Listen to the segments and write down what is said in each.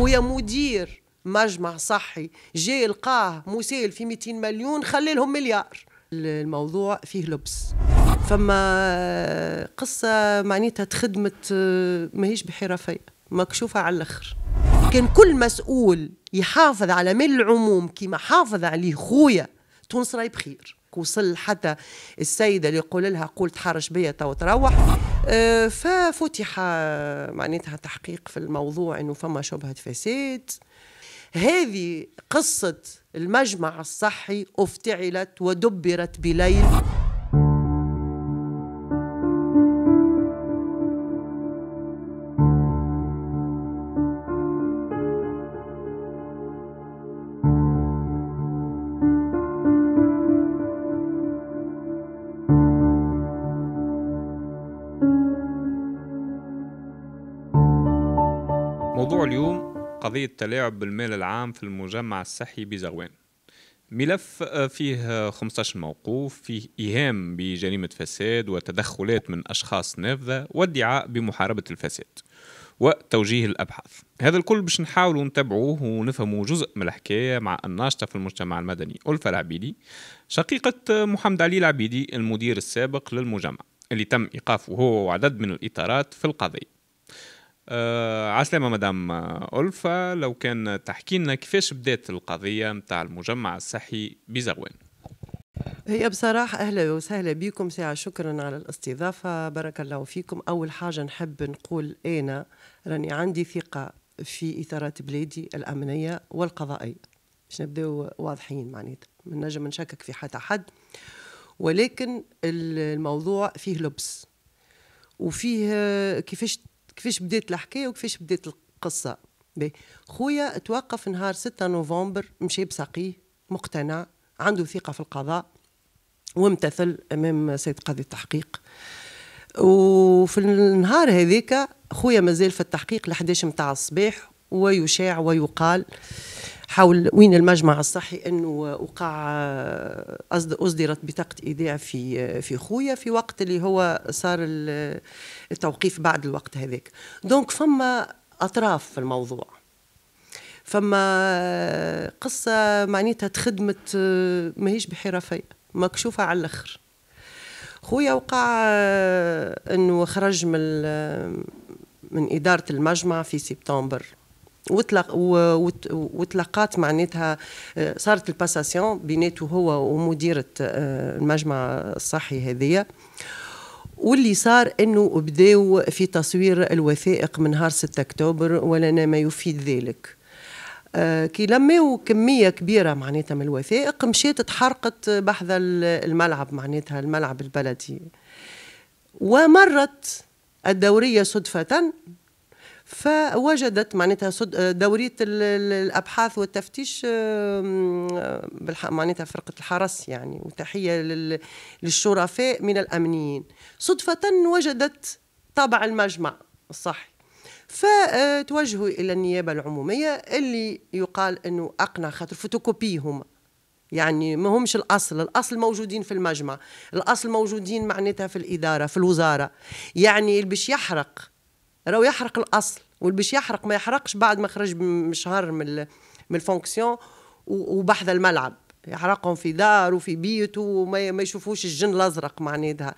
خويا مدير مجمع صحي جاي لقاه مسيل في 200 مليون خلي لهم مليار الموضوع فيه لبس فما قصة معناتها تخدمت ماهيش بحرفية مكشوفة على الأخر كان كل مسؤول يحافظ على مال العموم كيما حافظ عليه خويا تونس راهي بخير وصل حتى السيدة اللي يقول لها قول تحرش بيا تو تروح آه، ففتح آه، معناتها تحقيق في الموضوع انه فما شبهه فساد هذه قصه المجمع الصحي افتعلت ودبرت بليل قضية تلاعب بالمال العام في المجمع الصحي بزغوان ملف آه، فيه 15 آه، موقوف فيه إيهام بجريمة فساد وتدخلات من أشخاص نافذة وادعاء بمحاربة الفساد وتوجيه الأبحاث هذا الكل باش نحاولوا نتبعوه ونفهموا جزء من الحكاية مع الناشطة في المجتمع المدني ألفة العبيدي شقيقة آه، محمد علي العبيدي المدير السابق للمجمع اللي تم إيقافه هو وعدد من الإطارات في القضية آه عسلامة مدام ألفا لو كان تحكي لنا كيفاش بدات القضية نتاع المجمع الصحي بزغوان هي بصراحة أهلا وسهلا بكم ساعة شكرا على الاستضافة بارك الله فيكم أول حاجة نحب نقول أنا راني عندي ثقة في إثارات بلادي الأمنية والقضائية باش نبداو واضحين معناتها ما نجم نشكك في حتى حد ولكن الموضوع فيه لبس وفيه كيفاش كيفاش بدات الحكايه وكيفاش بدات القصه بي. خويا توقف نهار 6 نوفمبر مشي بساقيه مقتنع عنده ثقه في القضاء وامتثل امام سيد قاضي التحقيق وفي النهار هذيك خويا مازال في التحقيق ل 11 متاع الصباح ويشاع ويقال آه حول وين المجمع الصحي انه وقع اصدرت بطاقه ايداع في في خويا في وقت اللي هو صار التوقيف بعد الوقت هذاك دونك فما اطراف في الموضوع فما قصه معناتها تخدمت ماهيش بحرفيه مكشوفه على الاخر خويا وقع انه خرج من من اداره المجمع في سبتمبر وتلق وتلقات معناتها آه، صارت الباساسيون بيناته هو ومديره آه، المجمع الصحي هذية واللي صار انه بداو في تصوير الوثائق من نهار 6 اكتوبر ولنا ما يفيد ذلك آه، كي لماو كميه كبيره معناتها من الوثائق مشيت تحرقت بحذا الملعب معناتها الملعب البلدي ومرت الدوريه صدفه فوجدت معناتها دورية الأبحاث والتفتيش معناتها فرقة الحرس يعني وتحية للشرفاء من الأمنيين صدفة وجدت طبع المجمع الصحي فتوجهوا إلى النيابة العمومية اللي يقال أنه أقنع خاطر فوتوكوبي هما يعني ما همش الاصل الاصل موجودين في المجمع الاصل موجودين معناتها في الاداره في الوزاره يعني اللي باش يحرق راهو يحرق الاصل واللي باش يحرق ما يحرقش بعد ما خرج من شهر من من الفونكسيون وبحذا الملعب يحرقهم في دار وفي بيت وما يشوفوش الجن الازرق معناتها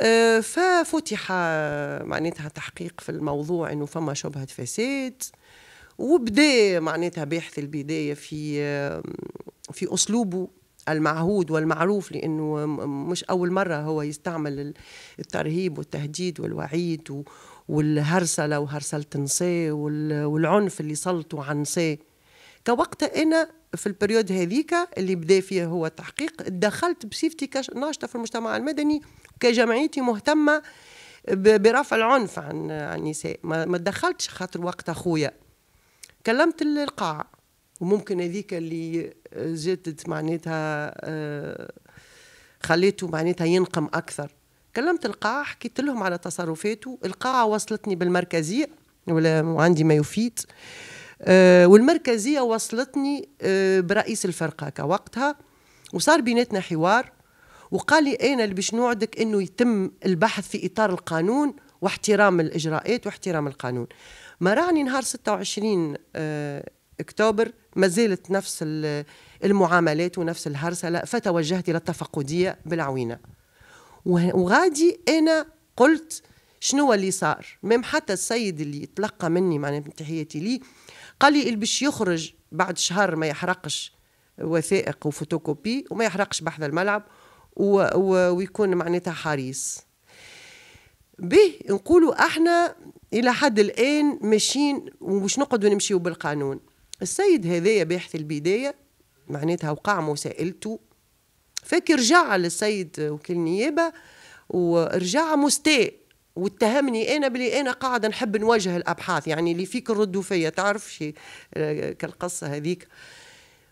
آه، ففتح آه، معناتها تحقيق في الموضوع انه فما شبهه فساد وبدا معناتها باحث البدايه في آه، في اسلوبه المعهود والمعروف لانه مش اول مره هو يستعمل الترهيب والتهديد والوعيد والهرسله وهرسله نساء والعنف اللي سلطوا عن نساء كوقتها انا في البريود هذيك اللي بدا فيها هو التحقيق دخلت بصفتي ناشطه في المجتمع المدني وكجمعيتي مهتمه برفع العنف عن النساء ما دخلتش خاطر وقت اخويا كلمت القاع وممكن هذيك اللي زادت معناتها آه، خليته معناتها ينقم اكثر كلمت القاعة حكيت لهم على تصرفاته القاعة وصلتني بالمركزية ولا وعندي ما يفيد آه، والمركزية وصلتني آه، برئيس الفرقة كوقتها وصار بيناتنا حوار وقال لي أنا اللي باش نوعدك أنه يتم البحث في إطار القانون واحترام الإجراءات واحترام القانون ما راني نهار 26 آه، اكتوبر ما زالت نفس المعاملات ونفس الهرسله فتوجهت الى التفقديه بالعوينه وغادي انا قلت شنو اللي صار ميم حتى السيد اللي تلقى مني معناتها تحياتي ليه قال لي اللي باش يخرج بعد شهر ما يحرقش وثائق وفوتوكوبي وما يحرقش بحذا الملعب و... و... ويكون معناتها حريص به نقولوا احنا الى حد الان ماشيين ومش نقعدوا نمشيوا بالقانون السيد هذايا باحث البدايه معناتها وقع مسائلته فاكر رجع للسيد وكيل النيابه ورجع مستاء واتهمني انا بلي انا قاعده نحب نوجه الابحاث يعني اللي فيك ردوا فيا تعرف شي آه، كالقصه هذيك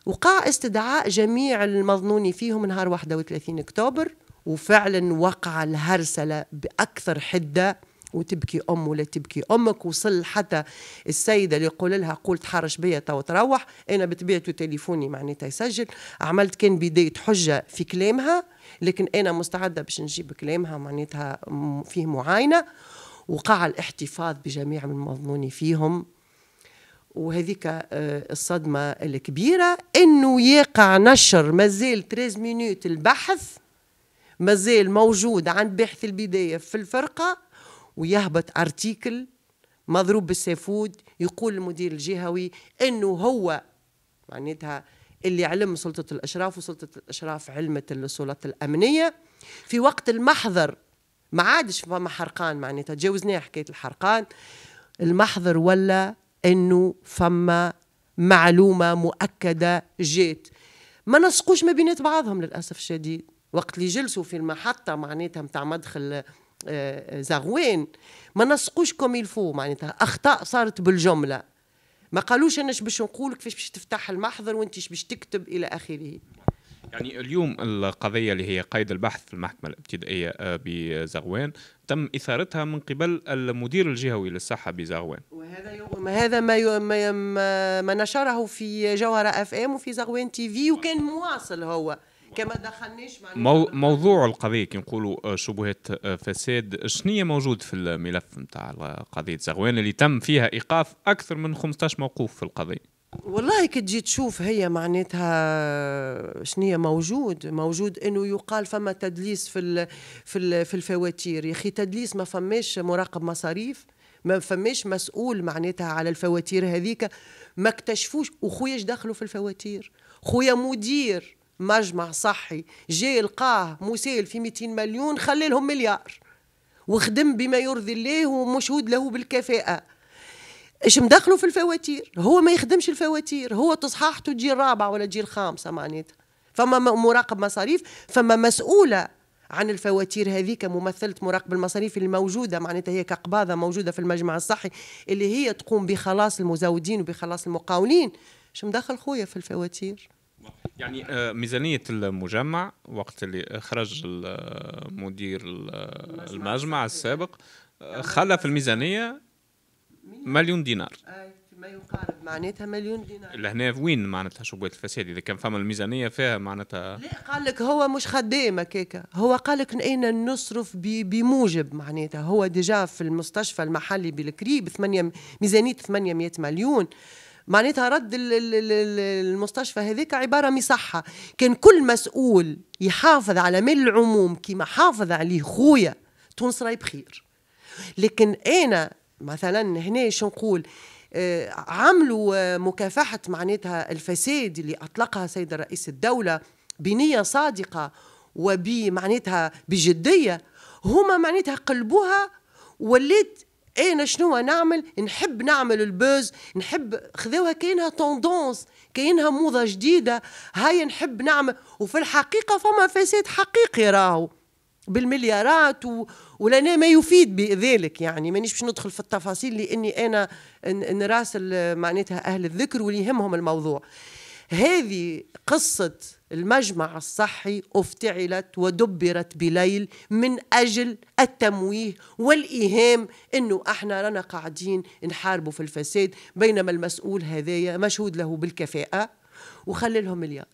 وقع استدعاء جميع المظنوني فيهم نهار 31 اكتوبر وفعلا وقع الهرسله باكثر حده وتبكي ام ولا تبكي امك وصل حتى السيده اللي يقول لها قلت حرش بيا تو تروح انا بطبيعته تليفوني معناتها يسجل عملت كان بدايه حجه في كلامها لكن انا مستعده باش نجيب كلامها معناتها فيه معاينه وقع الاحتفاظ بجميع من مظنوني فيهم وهذيك آه، الصدمة الكبيرة أنه يقع نشر مازال 13 مينوت البحث مازال موجود عند باحث البداية في الفرقة ويهبط ارتيكل مضروب بالسيفود يقول المدير الجهوي انه هو معناتها اللي علم سلطة الأشراف وسلطة الأشراف علمت السلطات الأمنية في وقت المحظر ما عادش فما حرقان معناتها تجاوزنا حكاية الحرقان المحظر ولا أنه فما معلومة مؤكدة جات ما نسقوش ما بينات بعضهم للأسف الشديد وقت اللي جلسوا في المحطة معناتها متاع مدخل زغوين ما نسقوش كوم الفو معناتها اخطاء صارت بالجمله ما قالوش انا باش نقول كيفاش باش تفتح المحضر وانت باش تكتب الى اخره يعني اليوم القضيه اللي هي قيد البحث في المحكمه الابتدائيه آه، بزغوان تم اثارتها من قبل المدير الجهوي للصحه بزغوان وهذا يوم هذا ما ما, ما نشره في جوهره اف ام وفي زغوان تي في وكان مواصل هو كما دخلنيش مع مو... موضوع القضيه كي نقولوا آه، شبهه آه، فساد شنو موجود في الملف نتاع قضيه زغوان اللي تم فيها ايقاف اكثر من 15 موقوف في القضيه والله كي تجي تشوف هي معناتها آه، شنية موجود موجود انه يقال فما تدليس في في في الفواتير يا اخي تدليس ما فماش مراقب مصاريف ما فماش مسؤول معناتها على الفواتير هذيك ما اكتشفوش وخويا دخلوا في الفواتير خويا مدير مجمع صحي جاي لقاه مسيل في 200 مليون خلي لهم مليار وخدم بما يرضي الله ومشهود له بالكفاءة اش مدخله في الفواتير هو ما يخدمش الفواتير هو تصحاح تجي الرابعة ولا تجي الخامسة معناتها فما مراقب مصاريف فما مسؤولة عن الفواتير هذيك ممثلة مراقب المصاريف اللي موجودة معناتها هي كقباضة موجودة في المجمع الصحي اللي هي تقوم بخلاص المزودين وبخلاص المقاولين شو مدخل خويا في الفواتير يعني آه، ميزانيه المجمع وقت اللي اخرج مدير المجمع السابق آه، خلى في الميزانيه مليون دينار ما يقارب معناتها مليون دينار لهنا وين معناتها شبهه الفساد اذا كان فما الميزانيه فيها معناتها لا قال لك هو مش خدام هكاكا هو قال لك اين نصرف بموجب معناتها هو ديجا في المستشفى المحلي بالكريب ثمانية ميزانيه 800 مليون معناتها رد المستشفى هذيك عباره مصحه كان كل مسؤول يحافظ على مال العموم كيما حافظ عليه خويا تونس راي بخير لكن انا مثلا هنا شو نقول آه، عملوا آه، مكافحه معناتها الفساد اللي اطلقها سيد رئيس الدوله بنيه صادقه وبمعناتها بجديه هما معناتها قلبوها وليت انا شنو نعمل نحب نعمل البوز نحب خذوها كانها توندونس كانها موضه جديده هاي نحب نعمل وفي الحقيقه فما فساد حقيقي راهو بالمليارات و... ولنا ما يفيد بذلك يعني مانيش باش ندخل في التفاصيل لاني انا نراسل معناتها اهل الذكر واللي يهمهم الموضوع هذه قصه المجمع الصحي افتعلت ودبرت بليل من أجل التمويه والإيهام أنه إحنا رانا قاعدين نحاربوا في الفساد بينما المسؤول هذايا مشهود له بالكفاءة وخلي لهم مليار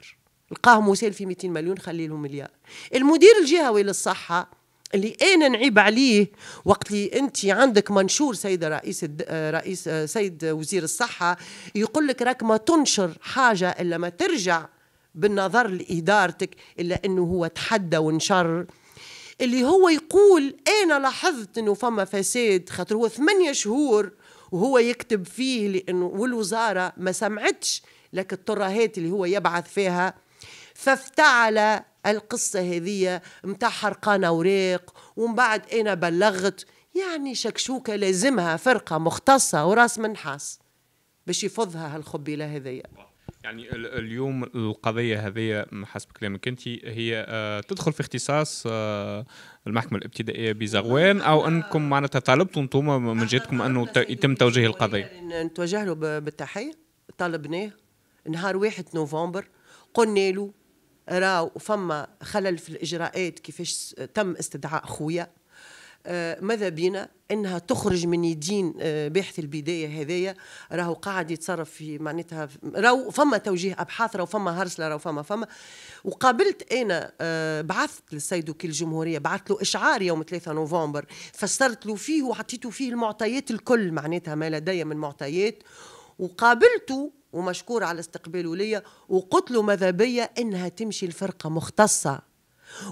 لقاهم وسال في 200 مليون خلي لهم مليار المدير الجهوي للصحة اللي انا نعيب عليه وقت اللي انت عندك منشور سيد رئيس رئيس سيد وزير الصحه يقول لك راك ما تنشر حاجه الا ما ترجع بالنظر لإدارتك إلا أنه هو تحدى ونشر اللي هو يقول أنا لاحظت أنه فما فساد خاطر هو ثمانية شهور وهو يكتب فيه لأنه والوزارة ما سمعتش لك الترهات اللي هو يبعث فيها فافتعل القصة هذه متاع حرقان أوراق ومن بعد أنا بلغت يعني شكشوكة لازمها فرقة مختصة وراس منحاس باش يفضها هالخبيلة هذيا يعني اليوم القضيه هذه حسب كلامك انت هي آه، تدخل في اختصاص آه، المحكمه الابتدائيه بزغوان او انكم معناتها طالبتوا انتم من جهتكم انه يتم توجيه القضيه نتوجه له بالتحيه طالبناه نهار 1 نوفمبر قلنا له راو فما خلل في الاجراءات كيفاش تم استدعاء خويا آه، ماذا بينا انها تخرج من يدين آه، باحث البدايه هذايا راهو قاعد يتصرف في معناتها راهو فما توجيه ابحاث راهو فما هرسله راهو فما فما وقابلت انا آه، بعثت للسيد وكيل الجمهوريه بعثت له اشعار يوم 3 نوفمبر فسرت له فيه وعطيته فيه المعطيات الكل معناتها ما لدي من معطيات وقابلته ومشكور على استقباله ليا وقلت له ماذا بيا انها تمشي لفرقه مختصه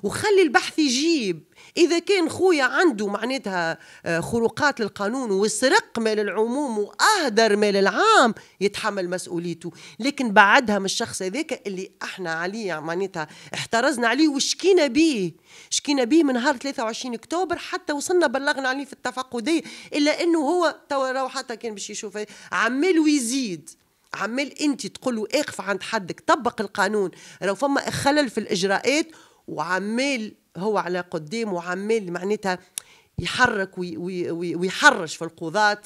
وخلي البحث يجيب إذا كان خويا عنده معناتها آه، خروقات للقانون وسرق مال العموم وأهدر مال العام يتحمل مسؤوليته لكن بعدها من الشخص هذاك اللي احنا عليه معناتها احترزنا عليه وشكينا بيه شكينا بيه من نهار 23 اكتوبر حتى وصلنا بلغنا عليه في التفقدية إلا أنه هو توا حتى كان باش يشوف عمال ويزيد عمال انت تقول له اقف عند حدك طبق القانون راه فما خلل في الاجراءات وعمال هو على قدام وعمال معناتها يحرك ويحرش في القضاة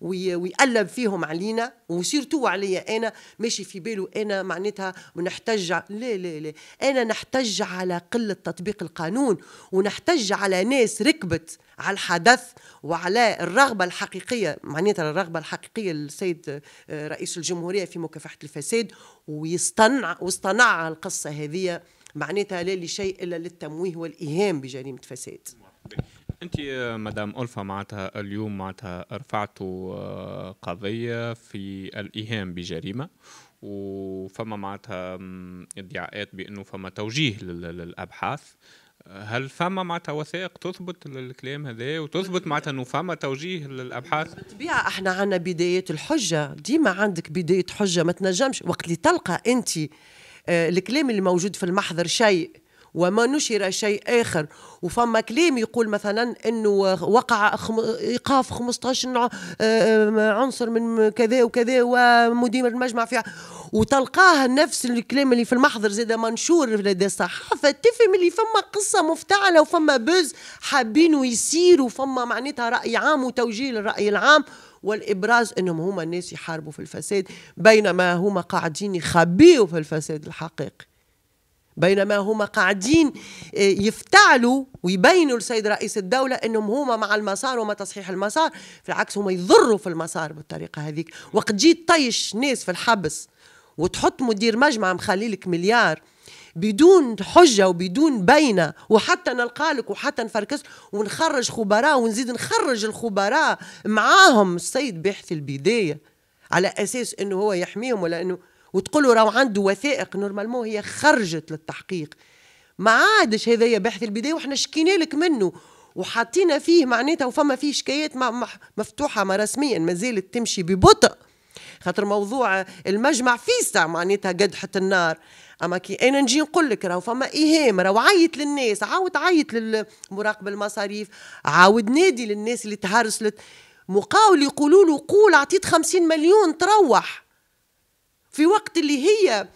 ويقلب فيهم علينا وسيرتو عليا انا ماشي في باله انا معناتها ونحتج لا لا لا انا نحتج على قله تطبيق القانون ونحتج على ناس ركبت على الحدث وعلى الرغبه الحقيقيه معناتها الرغبه الحقيقيه للسيد آه، رئيس الجمهوريه في مكافحه الفساد ويصطنع واصطنع القصه هذه معناتها لا لشيء الا للتمويه والايهام بجريمه فساد انت آه، مدام الفا معناتها اليوم معناتها رفعتوا آه، قضيه في الايهام بجريمه وفما معناتها ادعاءات بانه فما توجيه للابحاث هل فما معناتها وثائق تثبت الكلام هذا وتثبت معناتها انه فما توجيه للابحاث بالطبيعه احنا عندنا بدايات الحجه ديما عندك بدايه حجه ما تنجمش وقت اللي تلقى انت آه، الكلام اللي موجود في المحضر شيء وما نشر شيء اخر وفما كلام يقول مثلا انه وقع ايقاف 15 آه، آه، عنصر من كذا وكذا ومدير المجمع فيها وتلقاه نفس الكلام اللي في المحضر زاد منشور لدى الصحافه تفهم اللي فما قصه مفتعله وفما بوز حابينه يصير وفما معناتها راي عام وتوجيه للراي العام والابراز انهم هما الناس يحاربوا في الفساد بينما هما قاعدين يخبيوا في الفساد الحقيقي بينما هما قاعدين آه، يفتعلوا ويبينوا لسيد رئيس الدولة أنهم هما مع المسار وما تصحيح المسار في العكس هما يضروا في المسار بالطريقة هذيك وقت جيت طيش ناس في الحبس وتحط مدير مجمع مخلي لك مليار بدون حجه وبدون بينه وحتى نلقالك وحتى نفركس ونخرج خبراء ونزيد نخرج الخبراء معاهم السيد باحث البدايه على اساس انه هو يحميهم ولا انه وتقول له راهو عنده وثائق نورمالمون هي خرجت للتحقيق ما عادش هذا باحث البدايه واحنا شكينا لك منه وحاطينا فيه معناتها وفما فيه شكايات مفتوحه ما رسميا ما زالت تمشي ببطء خاطر موضوع المجمع فيستا معناتها معناتها قدحة النار اما كي انا نجي نقول لك راهو فما ايهام راهو عيط للناس عاود عيط للمراقب المصاريف عاود نادي للناس اللي تهرسلت مقاول يقولوا له قول عطيت 50 مليون تروح في وقت اللي هي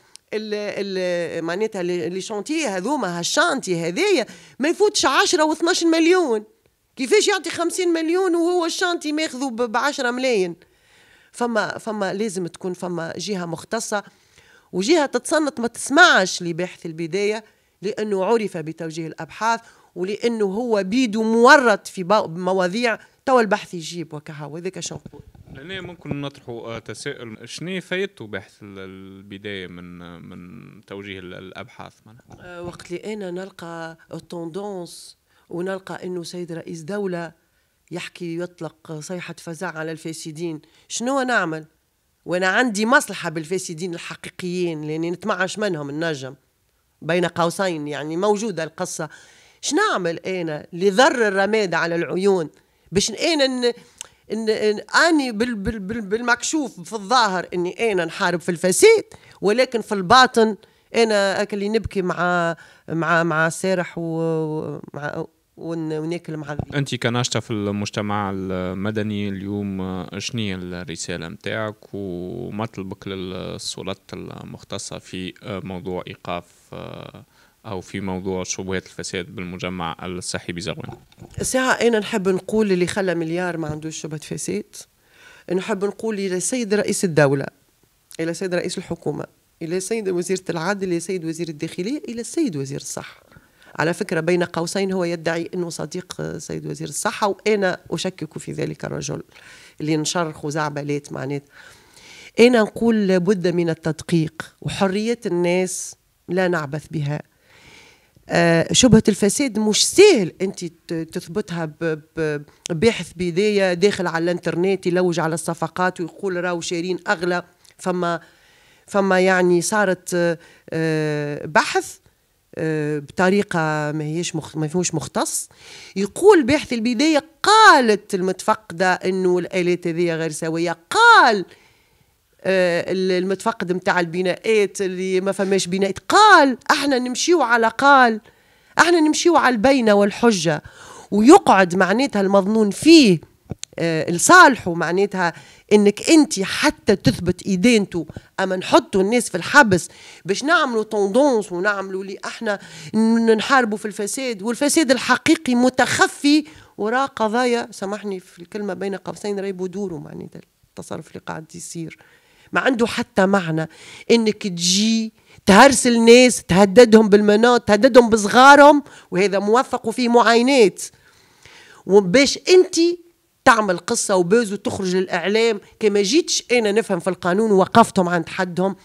معناتها لي شونتي هذوما هالشانتي هذايا ما يفوتش 10 و12 مليون كيفاش يعطي 50 مليون وهو الشانتي ماخذه ب 10 ملايين فما فما لازم تكون فما جهه مختصه وجهه تتصنت ما تسمعش لباحث البدايه لانه عرف بتوجيه الابحاث ولانه هو بيدو مورط في مواضيع توا البحث يجيب وكها وذاك شو نقول هنا ممكن نطرحوا آه، تساؤل شنو فايدته بحث البدايه من من توجيه الابحاث معناها آه، وقت اللي انا نلقى التوندونس ونلقى انه سيد رئيس دوله يحكي يطلق صيحة فزع على الفاسدين شنو نعمل وأنا عندي مصلحة بالفاسدين الحقيقيين لأني نتمعش منهم النجم بين قوسين يعني موجودة القصة شنعمل أنا لذر الرماد على العيون باش أنا إن إن إن اني بال بال بال بالمكشوف في الظاهر اني انا نحارب في الفساد ولكن في الباطن انا اللي نبكي مع مع مع سارح ومع وناكل مع انت كناشطه في المجتمع المدني اليوم شنو الرساله نتاعك ومطلبك للسلطات المختصه في موضوع ايقاف او في موضوع شبهات الفساد بالمجمع الصحي بزغوان ساعة انا نحب نقول اللي خلى مليار ما عندوش شبهه فساد نحب نقول الى سيد رئيس الدوله الى سيد رئيس الحكومه الى سيد وزيره العدل الى سيد وزير الداخليه الى السيد وزير الصحه على فكرة بين قوسين هو يدعي أنه صديق سيد وزير الصحة وأنا أشكك في ذلك الرجل اللي نشر خزعبلات معنات أنا نقول لابد من التدقيق وحرية الناس لا نعبث بها آه، شبهة الفساد مش سهل أنت تثبتها بباحث بداية داخل على الانترنت يلوج على الصفقات ويقول راو شارين أغلى فما فما يعني صارت آه، آه، بحث آه، بطريقه ما هيش ما فيهوش مختص يقول باحث البدايه قالت المتفقده انه الالات هذه غير سويه قال آه، المتفقد نتاع البناءات اللي ما فماش بنائات قال احنا نمشيو على قال احنا نمشيو على البينه والحجه ويقعد معناتها المظنون فيه آه، لصالحه معناتها انك انت حتى تثبت ادانته اما نحطوا الناس في الحبس باش نعملوا توندونس ونعملوا لي احنا نحاربوا في الفساد والفساد الحقيقي متخفي وراء قضايا سامحني في الكلمه بين قوسين راهي بدوره معناتها التصرف اللي قاعد يصير ما عنده حتى معنى انك تجي تهرس الناس تهددهم بالمناط تهددهم بصغارهم وهذا موثق وفيه معاينات وباش انت تعمل قصة وبوز وتخرج للإعلام كما جيتش أنا نفهم في القانون وقفتهم عند حدهم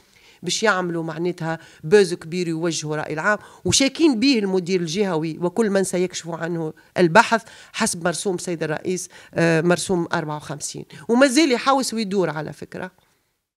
باش يعملوا معناتها بوز كبير يوجهوا رأي العام وشاكين به المدير الجهوي وكل من سيكشف عنه البحث حسب مرسوم سيد الرئيس آه، مرسوم 54 ومازال يحوس ويدور على فكرة